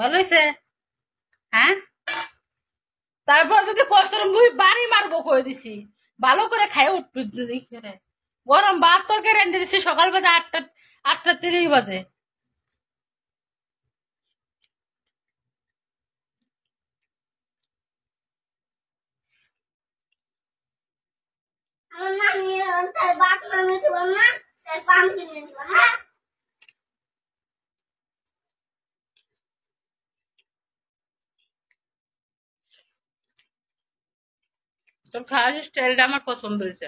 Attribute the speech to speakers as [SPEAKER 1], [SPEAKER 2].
[SPEAKER 1] ভালো হয়েছে হ্যাঁ তারপর যদি কষ্ট মুই বাড়ি মারবো করে দিছি ভালো করে খাই উঠবি দেখে গরম ভাত তরকে রেঁধে দিছি সকাল বাজে আটটা আটটা তিরিশ বাজে
[SPEAKER 2] আমার নানি তার বাপ নানি দেবো না তার পাম কিনে দেবো হ্যাঁ
[SPEAKER 3] তোর খাওয়ার স্টাইলটা আমার পছন্দ হয়েছে